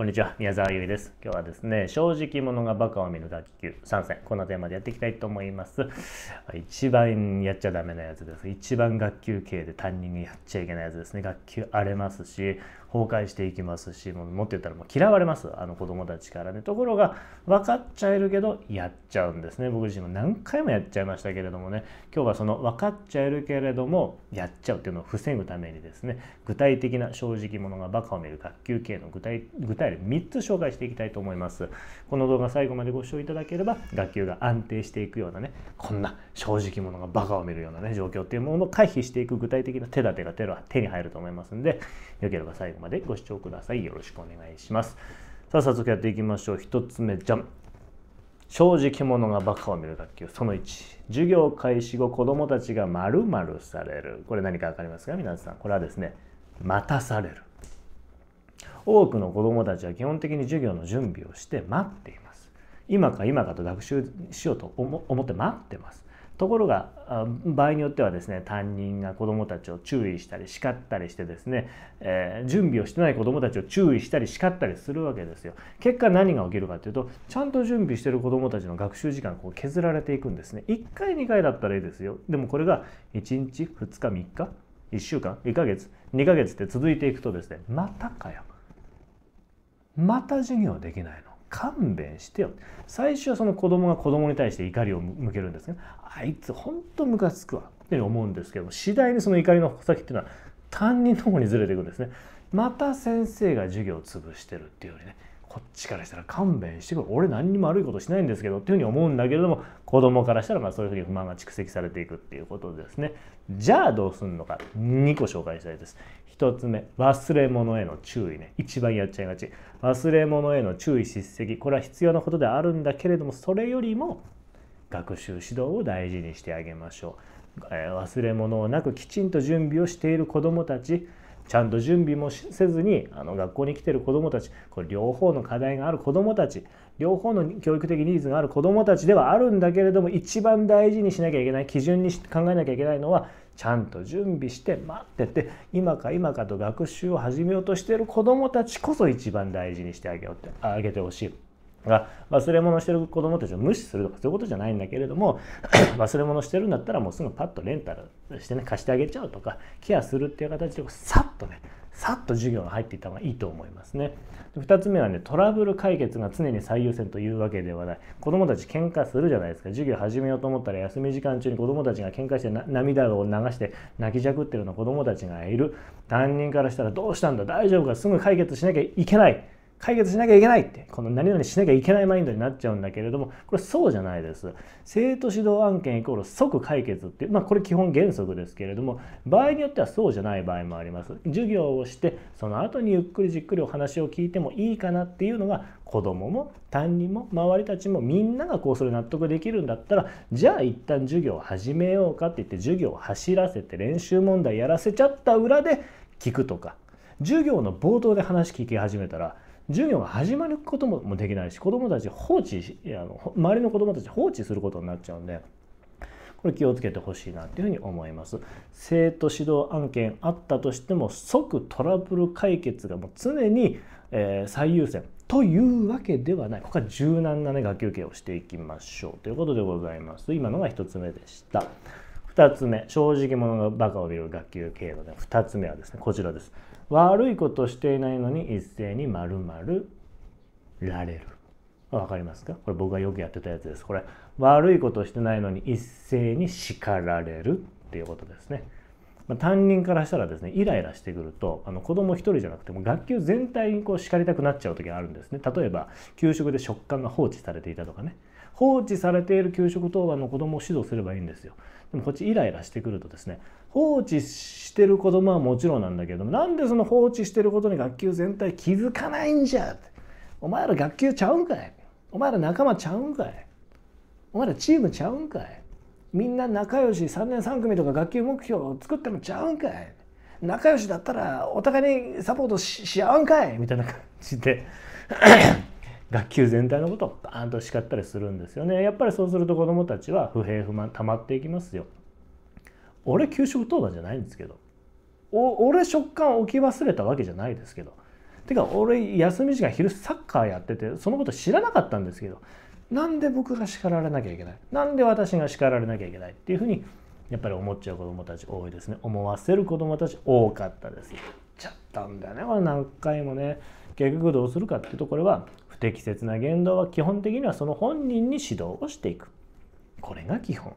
こんにちは、宮沢優衣です。今日はですね、正直者がバカを見るが気球参戦、こんなテーマでやっていきたいと思います。一番やっちゃダメなやつです。一番学級系で担任にやっちゃいけないやつですね。学級荒れますし、崩壊していきますしもっと言ったらもう嫌われますあの子供たちからねところが分かっちゃえるけどやっちゃうんですね僕自身も何回もやっちゃいましたけれどもね今日はその分かっちゃえるけれどもやっちゃうっていうのを防ぐためにですね具体的な正直者がバカを見る学級系の具体具体例3つ紹介していきたいと思いますこの動画最後までご視聴いただければ学級が安定していくようなねこんな正直者がバカを見るようなね状況っていうものを回避していく具体的な手立てが手手に入ると思いますんでよければ最後までご視聴ください。よろしくお願いします。さあ、早速やっていきましょう。1つ目、じゃん。正直者がバカを見る学級その1授業開始後子どもたちが〇〇されるこれ何か分かりますか皆さんこれはですね待たされる多くの子どもたちは基本的に授業の準備をして待っています今か今かと学習しようと思って待ってますところが場合によってはですね担任が子どもたちを注意したり叱ったりしてですね、えー、準備をしてない子どもたちを注意したり叱ったりするわけですよ。結果何が起きるかというとちゃんと準備してる子どもたちの学習時間こう削られていくんですね。1回2回だったらいいですよ。でもこれが1日2日3日1週間1ヶ月2ヶ月って続いていくとですねまたかよまた授業できないの。勘弁してよ最初はその子供が子供に対して怒りを向けるんですねあいつほんとムカつくわって思うんですけども次第にその怒りの矛先っていうのは担任の方にずれていくんですねまた先生が授業を潰してるっていうよりねこっちからしたら勘弁してくれ俺何にも悪いことしないんですけどっていうふうに思うんだけれども子供からしたらまあそういうふうに不満が蓄積されていくっていうことですねじゃあどうすんのか2個紹介したいです1つ目忘れ物への注意ね一番やっちゃいがち忘れ物への注意叱責これは必要なことであるんだけれどもそれよりも学習指導を大事にしてあげましょう忘れ物をなくきちんと準備をしている子どもたちちゃんと準備もせずにあの学校に来てる子どもたちこれ両方の課題がある子どもたち両方の教育的ニーズがある子どもたちではあるんだけれども一番大事にしなきゃいけない基準に考えなきゃいけないのはちゃんと準備して待ってて今か今かと学習を始めようとしている子どもたちこそ一番大事にしてあげようってあげてほしい。が忘れ物してる子どもたちを無視するとかそういうことじゃないんだけれども 忘れ物してるんだったらもうすぐパッとレンタルしてね貸してあげちゃうとかケアするっていう形でさっとねさっと授業が入っていった方がいいと思いますね。2つ目はねトラブル解決が常に最優先というわけではない子どもたち喧嘩するじゃないですか授業始めようと思ったら休み時間中に子どもたちが喧嘩して涙を流して泣きじゃくってるような子どもたちがいる担任からしたらどうしたんだ大丈夫かすぐ解決しなきゃいけない解決しなきゃいけないって、この何々しなきゃいけないマインドになっちゃうんだけれども、これそうじゃないです。生徒指導案件イコール即解決っていう、まあこれ基本原則ですけれども、場合によってはそうじゃない場合もあります。授業をして、その後にゆっくりじっくりお話を聞いてもいいかなっていうのが、子供も担任も周りたちもみんながこうそれ納得できるんだったら、じゃあ一旦授業を始めようかって言って、授業を走らせて練習問題やらせちゃった裏で聞くとか、授業の冒頭で話聞き始めたら、授業が始まることもできないし子どもたち放置あの周りの子どもたち放置することになっちゃうんでこれ気をつけてほしいなっていうふうに思います。生徒指導案件あったとしても即トラブル解決がもう常に、え最優先というわけではない。ここは柔軟なね、学級経をしていきましょうということでございます。今のが1つ目でした。2つ目正直者がバカを見る学級経路で2つ目はですねこちらです悪いことしていないのに一斉に丸々られるわかりますかこれ僕がよくやってたやつですこれ悪いことしてないのに一斉に叱られるっていうことですね、ま担任からしたらですねイライラしてくるとあの子供1人じゃなくても学級全体にこう叱りたくなっちゃう時があるんですね例えば給食で食感が放置されていたとかね放置されている給食当番の子どもを指導すればいいんですよ。でもこっちイライラしてくるとですね放置してる子どもはもちろんなんだけどなんでその放置してることに学級全体気づかないんじゃってお前ら学級ちゃうんかいお前ら仲間ちゃうんかいお前らチームちゃうんかいみんな仲良し3年3組とか学級目標を作ってもちゃうんかい仲良しだったらお互いにサポートし合うんかいみたいな感じで学級全体のことをバーンと叱ったりするんですよねやっぱりそうすると子どもたちは不平不満溜まっていきますよ俺給食当番じゃないんですけど俺食感置き忘れたわけじゃないですけどてか俺休み時間昼サッカーやっててそのこと知らなかったんですけどなんで僕が叱られなきゃいけないなんで私が叱られなきゃいけないっていうふうにやっぱり思っちゃう子どもたち多いですね思わせる子どもたち多かったです言っちゃったんだよねこれ何回もね結局どうするかっていうとこれは適切な言動は基本的にはその本人に指導をしていくこれが基本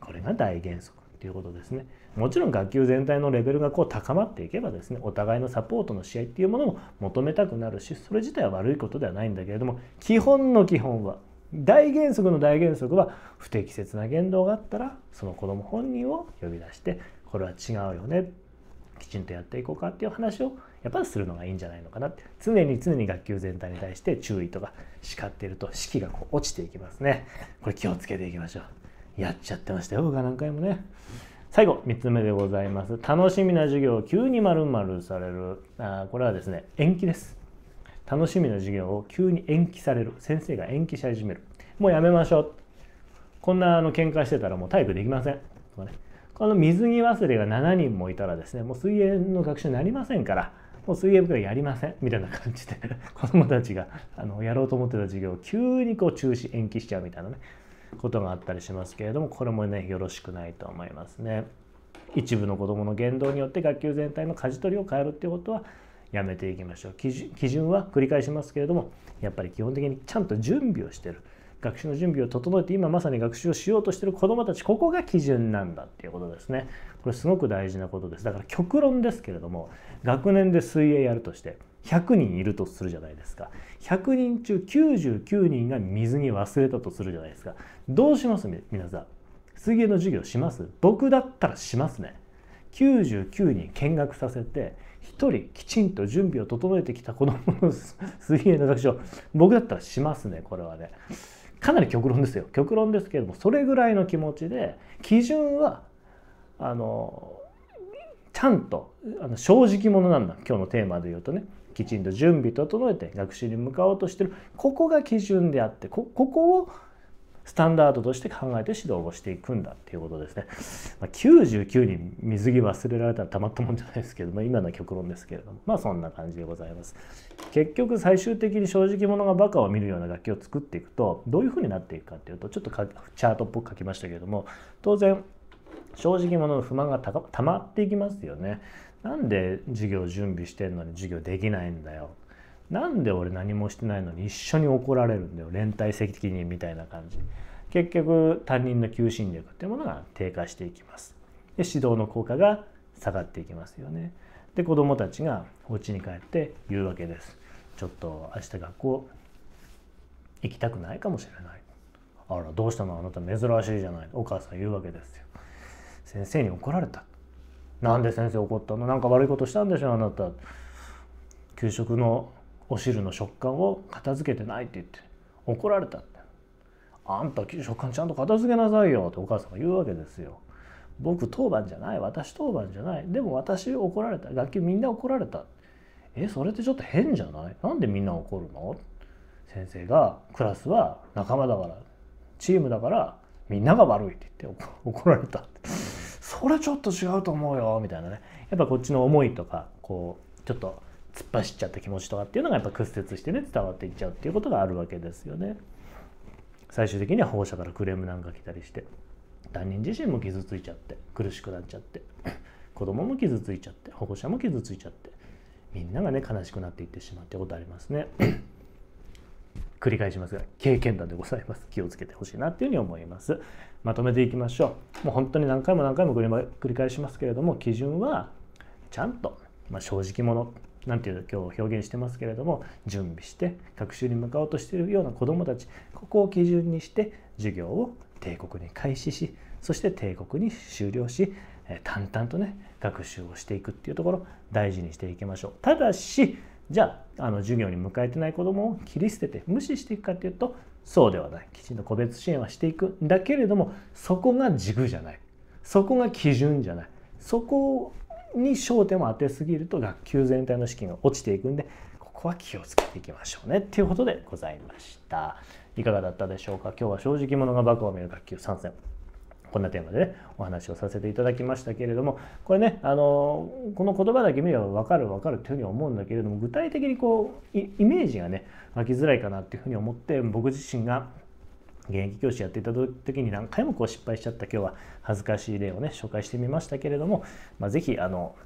これが大原則ということですねもちろん学級全体のレベルがこう高まっていけばですねお互いのサポートの試合っていうものも求めたくなるしそれ自体は悪いことではないんだけれども基本の基本は大原則の大原則は不適切な言動があったらその子ども本人を呼び出してこれは違うよねきちんとやっていこうかっていう話をやっぱりするのがいいんじゃないのかなって常に常に学級全体に対して注意とか叱っていると士気がこう落ちていきますねこれ気をつけていきましょうやっちゃってましたよ僕は何回もね最後3つ目でございます楽しみな授業急にまるまるされるあこれはですね延期です楽しみな授業を急に延期される先生が延期し始めるもうやめましょうこんなあの喧嘩してたらもう体育できませんとかねこの水着忘れが7人もいたらですねもう水泳の学習になりませんからもう水泳部会やりませんみたいな感じで 子どもたちがあのやろうと思ってた授業を急にこう中止延期しちゃうみたいなねことがあったりしますけれどもこれもねよろしくないと思いますね。一部の子どもの言動によって学級全体の舵取りを変えるっていうことはやめていきましょう基準は繰り返しますけれどもやっぱり基本的にちゃんと準備をしてる。学習の準備を整えて今まさに学習をしようとしてる子どもたちここが基準なんだっていうことですねこれすごく大事なことですだから極論ですけれども学年で水泳やるとして100人いるとするじゃないですか100人中99人が水に忘れたとするじゃないですかどうします皆さん水泳の授業します僕だったらしますね99人見学させて1人きちんと準備を整えてきた子どもの水泳の学習を僕だったらしますねこれはね。かなり極論ですよ極論ですけれどもそれぐらいの気持ちで基準はあのちゃんとあの正直者なんだ今日のテーマで言うとねきちんと準備整えて学習に向かおうとしてるここが基準であってここをスタンダードとして考えて指導をしていくんだっていうことですね、まあ、99人水着忘れられたらたまったもんじゃないですけど、まあ、今の極論ですけれどもまあそんな感じでございます結局最終的に正直者がバカを見るような楽器を作っていくとどういうふうになっていくかっていうとちょっとチャートっぽく書きましたけれども当然正直者の不満がたまっていきますよねなんで授業準備してんのに授業できないんだよなんで俺何もしてないのに一緒に怒られるんだよ連帯責任みたいな感じ結局担任の求心力っていうものが低下していきますで指導の効果が下がっていきますよねで子どもたちがお家に帰って言うわけですちょっと明日学校行きたくないかもしれないあらどうしたのあなた珍しいじゃないお母さん言うわけですよ先生に怒られたなんで先生怒ったのなんか悪いことしたんでしょうあなた給食のお汁の食感を片付けてないって言って怒られたってあんた食感ちゃんと片付けなさいよってお母さんが言うわけですよ僕当番じゃない私当番じゃないでも私怒られた楽器みんな怒られたえそれってちょっと変じゃないなんでみんな怒るの先生がクラスは仲間だからチームだからみんなが悪いって言って怒られたそれちょっと違うと思うよみたいなねやっぱこっちの思いとかこうちょっと突っ走っちゃった気持ちとかっていうのがやっぱ屈折してね伝わっていっちゃうっていうことがあるわけですよね。最終的には保護者からクレームなんか来たりして担任自身も傷ついちゃって苦しくなっちゃって 子供も傷ついちゃって保護者も傷ついちゃってみんながね悲しくなっていってしまうってことありますね。繰り返しますが経験談でございます気をつけてほしいなっていうふうに思いますまとめていきましょうもう本当に何回も何回も繰り返しますけれども基準はちゃんと、まあ、正直者なんていう今日表現してますけれども準備して学習に向かおうとしているような子どもたちここを基準にして授業を帝国に開始しそして帝国に終了し淡々とね学習をしていくっていうところ大事にしていきましょうただしじゃああの授業に迎えてない子どもを切り捨てて無視していくかっていうとそうではないきちんと個別支援はしていくんだけれどもそこが軸じゃないそこが基準じゃないそこに焦点を当てすぎると学級全体の資金が落ちていくんでここは気をつけていきましょうねっていうことでございましたいかがだったでしょうか今日は正直者がバカを見る学級参戦こんなテーマでねお話をさせていただきましたけれどもこれねあのこの言葉だけ見れば分かる分かるというふうに思うんだけれども具体的にこうイメージがね湧きづらいかなっていうふうに思って僕自身が現役教師やっていた時に何回もこう失敗しちゃった今日は恥ずかしい例をね紹介してみましたけれども、まあ、是非あの、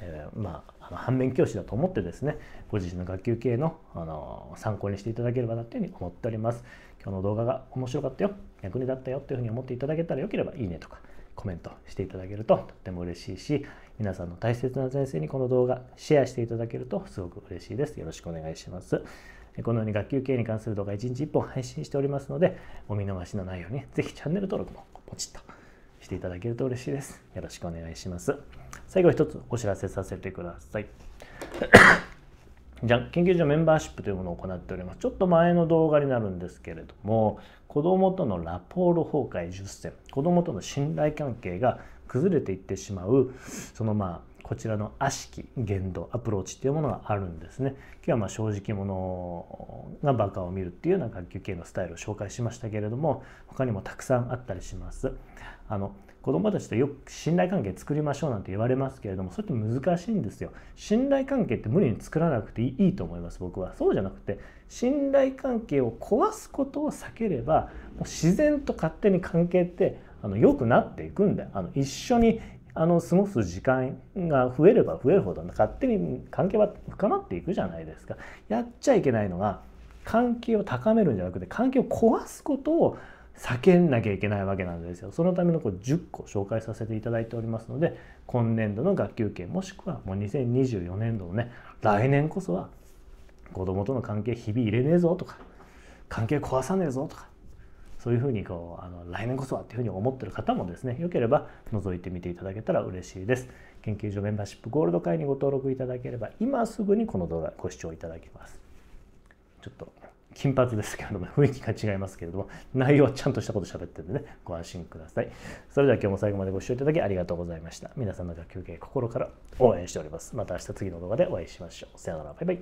えー、まあの反面教師だと思ってですねご自身の学級系のあの参考にしていただければなというふうに思っております今日の動画が面白かったよ役に立ったよというふうに思っていただけたらよければいいねとかコメントしていただけるととっても嬉しいし皆さんの大切な先生にこの動画シェアしていただけるとすごく嬉しいですよろしくお願いしますこのように学級経営に関する動画1日1本配信しておりますので、お見逃しのないように、ぜひチャンネル登録もポチッとしていただけると嬉しいです。よろしくお願いします。最後一つお知らせさせてください。じゃ研究所メンバーシップというものを行っております。ちょっと前の動画になるんですけれども、子どもとのラポール崩壊10選、子どもとの信頼関係が崩れていってしまう、そのまあ、こちらの悪しき言動アプローチっていうものがあるんですね今日はまあ正直者がバカを見るっていうような学級系のスタイルを紹介しましたけれども他にもたくさんあったりしますあの子どもたちとよく信頼関係作りましょうなんて言われますけれどもそれって難しいんですよ信頼関係って無理に作らなくていいと思います僕はそうじゃなくて信頼関係を壊すことを避ければもう自然と勝手に関係ってあの良くなっていくんだよあの一緒にあの過ごす時間が増えれば増えるほど勝手に関係は深まっていくじゃないですか。やっちゃいけないのが関係を高めるんじゃなくて関係を壊すことを叫んなきゃいけないわけなんですよ。そのためのこう10個紹介させていただいておりますので、今年度の学級券もしくはもう2024年度のね、来年こそは子供との関係日々入れねえぞとか、関係壊さねえぞとか、そういうふうにこうあの来年こそはっていうふうに思ってる方もですねよければ覗いてみていただけたら嬉しいです研究所メンバーシップゴールド会にご登録いただければ今すぐにこの動画ご視聴いただけますちょっと金髪ですけれども 雰囲気が違いますけれども内容はちゃんとしたこと喋ってるんでねご安心くださいそれでは今日も最後までご視聴いただきありがとうございました皆さんの学級経心から応援しておりますまた明日次の動画でお会いしましょうさよならバイバイ